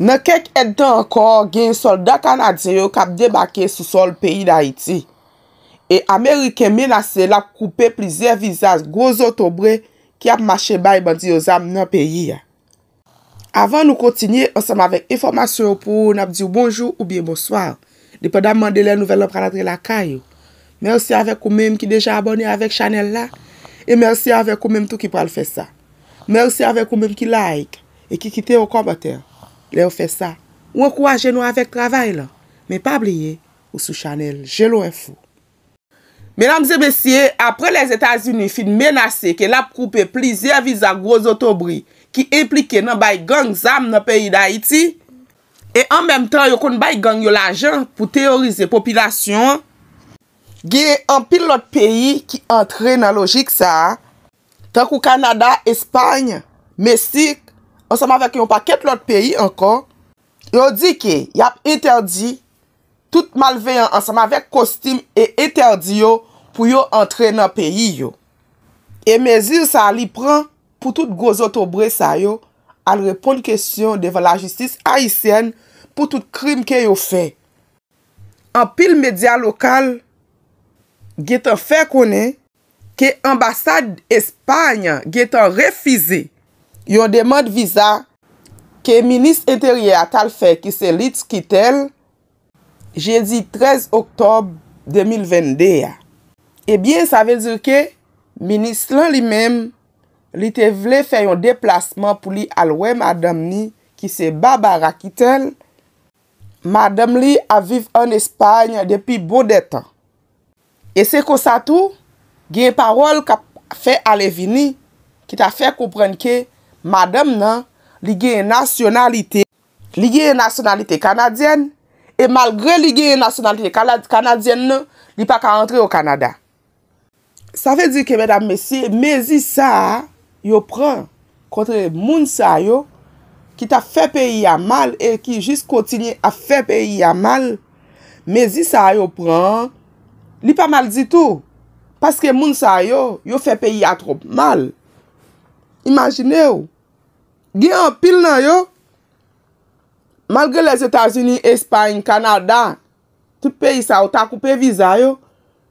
Nan kek etan ankor gen soldat kanadze yo kap debake sou sol peyi da iti. E Amerike menase la koupe plize vizans grozotobre ki ap mache bay bandi yo zam nan peyi ya. Avan nou kontinye, anseman vek informasyon pou nou ap diyo bonjou ou biye bonsoar. Depo da mande le nouvelan pranadre la kayo. Mersi avek ou mem ki deja abone avek chanel la. E mersi avek ou mem tou ki pral fe sa. Mersi avek ou mem ki like. E ki kite yo kompater. Lè ou fè sa. Ou an kouajen nou avèk travay la. Mè pa bliye ou sou chanel. Jè lou en fou. Mèlam zè besye, apre les Etats-Unis fin menase ke lap koupe plizè avizan grozotobri ki implike nan bay gang zam nan peyi da Iti, e an mèm tan yo kon bay gang yo la jan pou teorize popilasyon, ge an pil lot peyi ki antre nan logik sa, tan kou Kanada, Espany, Mèsik, ansama vek yon pa ket lot peyi ankon, yo di ke yap eterdi, tout malveyan ansama vek kostim e eterdi yo pou yo entre nan peyi yo. E mezir sa li pran pou tout gozot obre sa yo al repon kestyon devan la jistis Aysen pou tout krim ke yo fe. An pil medya lokal, ge te fe konen ke ambasad Espanyan ge te refize yon demote viza ke minist eteryen atal fe ki se lit skitel jezi 13 oktob 2022. Ebyen, eh sa ve zi ke, minist lan li men, li te vle fe yon deplasman pou li alwe madam ni ki se babara skitel, madam li aviv an Espany depi bo detan. E se kosato, gen parol ka fe alevini ki ta fe koupren ke Madem nan, li gen yon nasyonalite, li gen yon nasyonalite kanadyen, e malgre li gen yon nasyonalite kanadyen nou, li pa ka antre yo Kanada. Sa fe di ke bedan mesi, mezi sa yo pran kontre moun sa yo, ki ta fe peyi a mal, e ki jis kontine a fe peyi a mal, mezi sa yo pran, li pa mal ditou, paske moun sa yo, yo fe peyi a trop mal. Imagine yo, gen an pil nan yo, malge les Etats-Unis, Espany, Kanada, tout peyi sa ou ta koupe viza yo,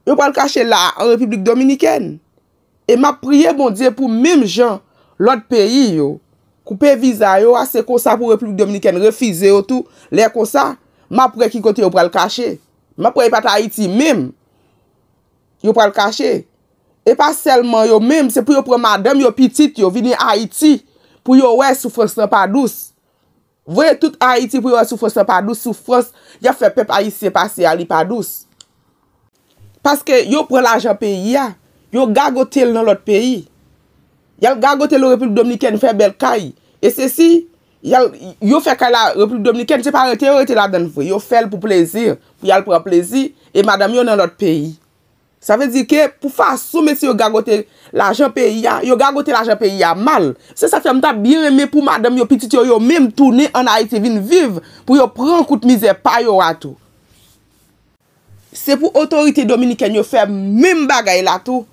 yo pral kache la an Republik Dominiken. E ma priye bon diye pou mim jan, lot peyi yo, koupe viza yo, ase konsa pou Republik Dominiken, refize yo tou, le konsa, ma priye ki konti yo pral kache. Ma priye pata Haiti mim, yo pral kache yo. E pa selman yo mèm se pou yo prè madèm yo pitit yo vini Haiti pou yo wè soufronsan pa douz. Vwè tout Haiti pou yo wè soufronsan pa douz, soufronsan, yo fè pep Haiti se passe ali pa douz. Paske yo prè l'ajan peyi ya, yo gagote l nan lot peyi. Yo gagote l Republik Dominikèn fè bel kaj. E se si yo fè kaj la Republik Dominikèn, yo fè l pou plezir, pou yal prè plezir, e madèm yo nan lot peyi. Sa vezi ke pou fa soume se yo gagote la jen peyi ya, yo gagote la jen peyi ya mal. Se sa fe mta bireme pou madame yo pitite yo yo menm toune an a ite vin viv pou yo pran koutmize pa yo atou. Se pou otorite dominiken yo fe menm bagay la tou,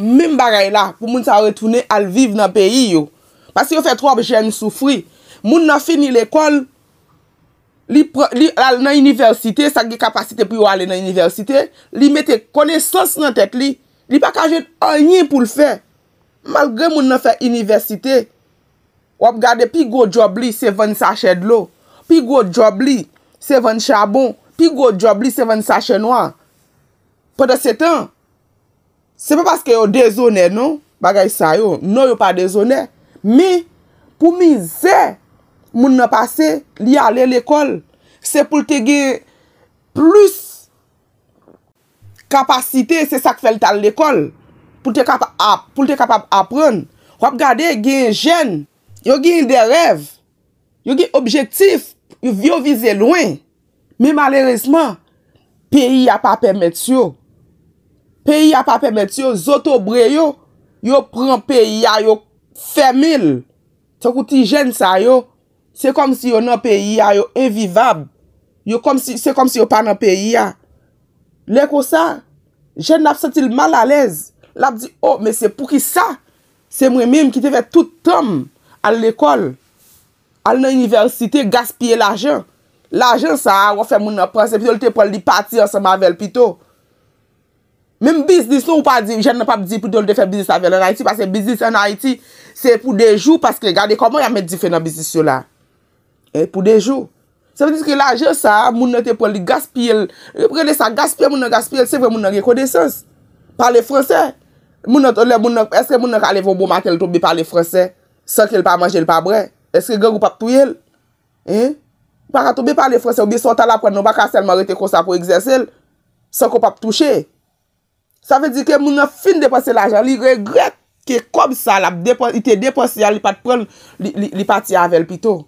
menm bagay la pou moun sa retoune al viv nan peyi yo. Pas yo fe troube jen soufri, moun nan fini lekol. Li al nan universite, sa ge kapasite pou yo ale nan universite. Li mette konesans nan tet li. Li pa kaje anye pou l fe. Malgre moun nan fe universite. Wap gade pi go job li, se ven sache dlo. Pi go job li, se ven chabon. Pi go job li, se ven sache nwa. Pwede setan. Se pe paske yo dezone nou. Bagay sa yo, nou yo pa dezone. Mi, pou mi ze, moun nan pase, li ale l ekol. Se pou te ge plus kapasite, se sak fel tan l'ekol. Pou te kapap apren. Wap gade ge jen, yo ge yon de rev. Yo ge objektif, yo vyo vize lwen. Me malerisman, peyi a pa pemet yo. Peyi a pa pemet yo, zoto bre yo, yo pran peyi a yo femil. Tsakouti jen sa yo. Se kom si yo nan peyi ya, yo evivab. Se kom si yo pa nan peyi ya. Lè ko sa, jen ap satil mal alèz. Lè ap di, oh, mè se pou ki sa. Se mwè mèm ki te ve tout tom al l'ekol. Al nan universite, gaspye l'ajan. L'ajan sa, wò fè moun ap prese, pito lè te pòl di pati ansa mavel pito. Mèm bisnis nou wò pa di, jen ap ap di, pito lè te fè bisnis avèl anayti, pase bisnis anayti, se pou dejou, pase kè gade kòmò yame di fè nan bisnis yo la. E eh, pou dejou. Sa vè di ki laje sa, moun nan te pou li gaspye el. Eh, Reprele sa, gaspye moun nan gaspye el, se vè moun nan re kode sens. Parle franse. Moun nan, eske moun nan ka alevou mou bon matel toube parle franse. Sa ke l pa manje l pa bre. Eske gègou pap touye el. E? Eh? Parle toube parle franse ou bi sota la pren non baka selman re te konsa pou exerse el. Sa ko pap touche. Sa vè di ki moun nan fin depose laje. Li regret ke kom sa il te depose ya li pati avèl pito.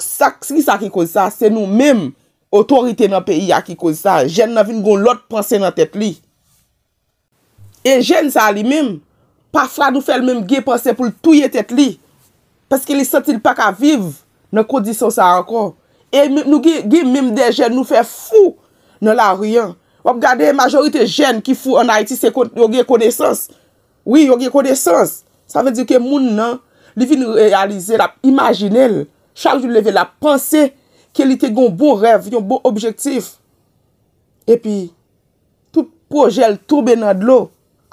Sa ki kozi sa, se nou mem Otorite nan peyi a ki kozi sa Jen nan vin goun lot pranse nan tet li E jen sa li mem Parfla nou fel mem ge pranse pou l touye tet li Paske li sentil pa ka viv Nan kodi son sa ankon E nou ge, ge mem de jen nou fe fou Nan la riyan Wap gade majorite jen ki fou an Haiti Se yo ge kone sens Oui, yo ge kone sens Sa ven di ke moun nan Li vin realize la imajinel Chal jil leve la panse ke li te gon bon rev, yon bon objektif. E pi, tout projel toube nan dlo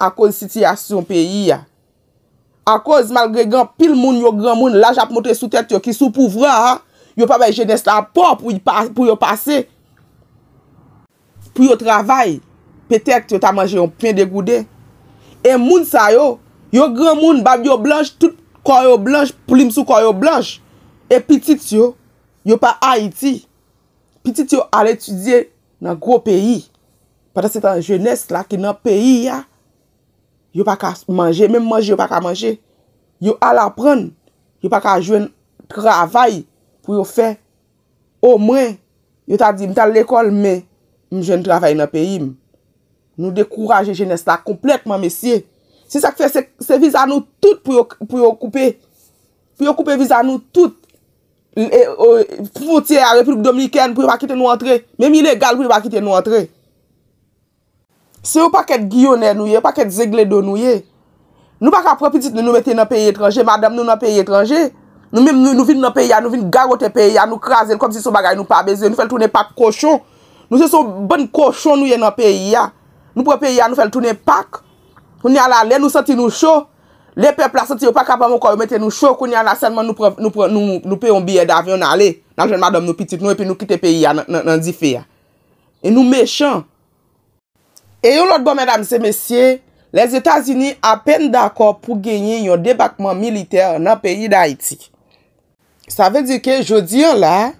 akon siti asyon peyi ya. Akon zman gregan pil moun yo gran moun la jap mote sou tet yo ki sou pouvran ha. Yo pa bay jenestan pa pou yo pase. Pou yo travay, petek yo ta manje yon pen degoude. E moun sa yo, yo gran moun bab yo blanche tout koryo blanche plim sou koryo blanche. E pitit yo, yo pa Haiti. Pitit yo al etudye nan gro peyi. Patan se tan jenest la ki nan peyi ya. Yo pa ka manje, men manje yo pa ka manje. Yo al apren, yo pa ka jwen travay pou yo fe. O mwen, yo ta di, mi ta l ekol me, mi jwen travay nan peyi mi. Nou dekouraje jenest la kompletman, mesye. Se sa ki fe, se vizan nou tout pou yo koupe. Pou yo koupe vizan nou tout. E, Foutier a Republik Dominiken pou yon pa kite nou antre Mèm yon legal pou yon pa kite nou antre Se yon pa ket Giyonè nou ye, pa ket Zegledo nou ye Nou pa ka propitit nou nou mette nan peyi etranje, madame nou nan peyi etranje Nou mèm nou vin nan peyi ya, nou vin garote peyi ya, nou krasen kom si sou bagay nou pa beze Nou fel toune pak koshon, nou se sou bon koshon nou ye nan peyi ya Nou pre peyi ya nou fel toune pak, nou nyal ale, nou senti nou chow Le pe plasan ti yo pa kapa moun kwa yo mette nou chokoun ya nasenman nou pe yon biye davi, yon ale nan jen madam nou pitit nou epi nou kite peyi ya nan di fe ya. E nou mechan. E yon lot bon mèdame se mesye, les Etats-Unis apen d'akor pou genye yon debakman militer nan peyi da Haiti. Sa ve di ke jodi yon la,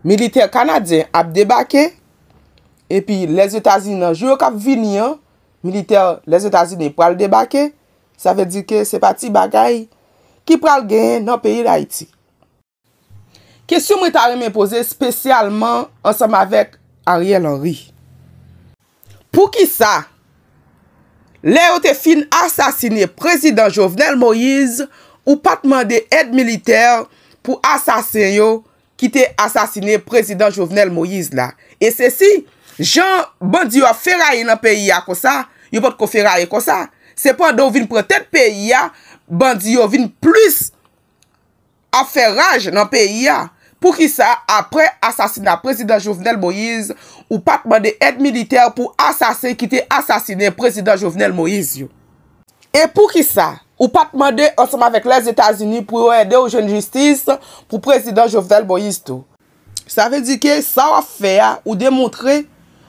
militer kanadien ap debake, e pi les Etats-Unis nan jyo kap vin yon, militer les Etats-Unis pou al debake, Sa ve di ke se pati bagay ki pral gen nan peyi l'Haiti. Kesyon mwen ta reme pose spesyalman ansam avek Ariel Henry. Pou ki sa, le yo te fin asasine prezident Jovenel Moïse ou pa temande ed militer pou asasin yo ki te asasine prezident Jovenel Moïse la. E se si, jan bandi yo feraye nan peyi a kosa, yo pot ko feraye kosa. Se pou an do vin prete peyi ya, bandi yo vin plus a fe raje nan peyi ya. Pou ki sa, apre asasina prezident Jovenel Moïse, ou pat mande et militer pou asasin ki te asasine prezident Jovenel Moïse yo. E pou ki sa, ou pat mande ansama vek les Etats-Unis pou yo ende ou jen justice pou prezident Jovenel Moïse tou. Sa ve di ke sa waf fe ya ou demontre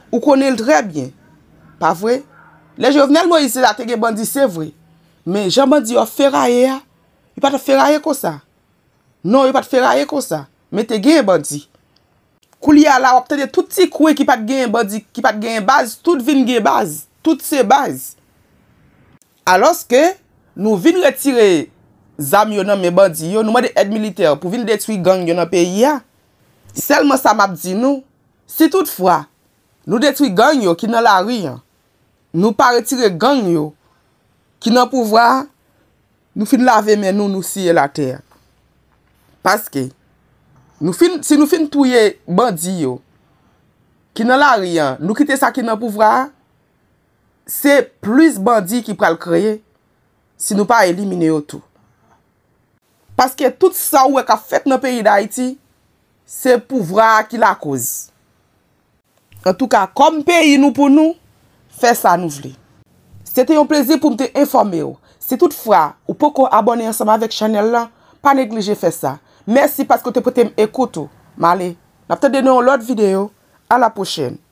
ou konel drebyen, pa vwey? Le jevnel mo yise la te gen bandi, se vre. Men, jan bandi yo feraye ya. Y pa te feraye ko sa. Non, y pa te feraye ko sa. Men te gen bandi. Kou liya la, wap tede tout ti kwe ki pat gen bandi, ki pat gen baz, tout vin gen baz. Tout se baz. Alos ke, nou vin retire zami yo nan men bandi yo, nou man de ed militer pou vin detwi gang yo nan peyi ya. Selman sa map di nou, si tout fwa, nou detwi gang yo ki nan la ri ya. nou pa retire gang yo, ki nan pouvra, nou fin lave men nou nou siye la ter. Paske, si nou fin touye bandi yo, ki nan la riyan, nou kite sa ki nan pouvra, se plis bandi ki pral kreye, si nou pa elimine yo tou. Paske, tout sa ou e ka fet nan peyi da iti, se pouvra ki la kouz. En tou ka, kom peyi nou pou nou, Fè sa nouvli. Se te yon plezi pou mte informe yo. Se toutfwa, ou poko abone ansama vek chanel la, pa neglije fè sa. Mersi paske te pote m ekoto. Male, na pte dene yo lot videyo. A la pochene.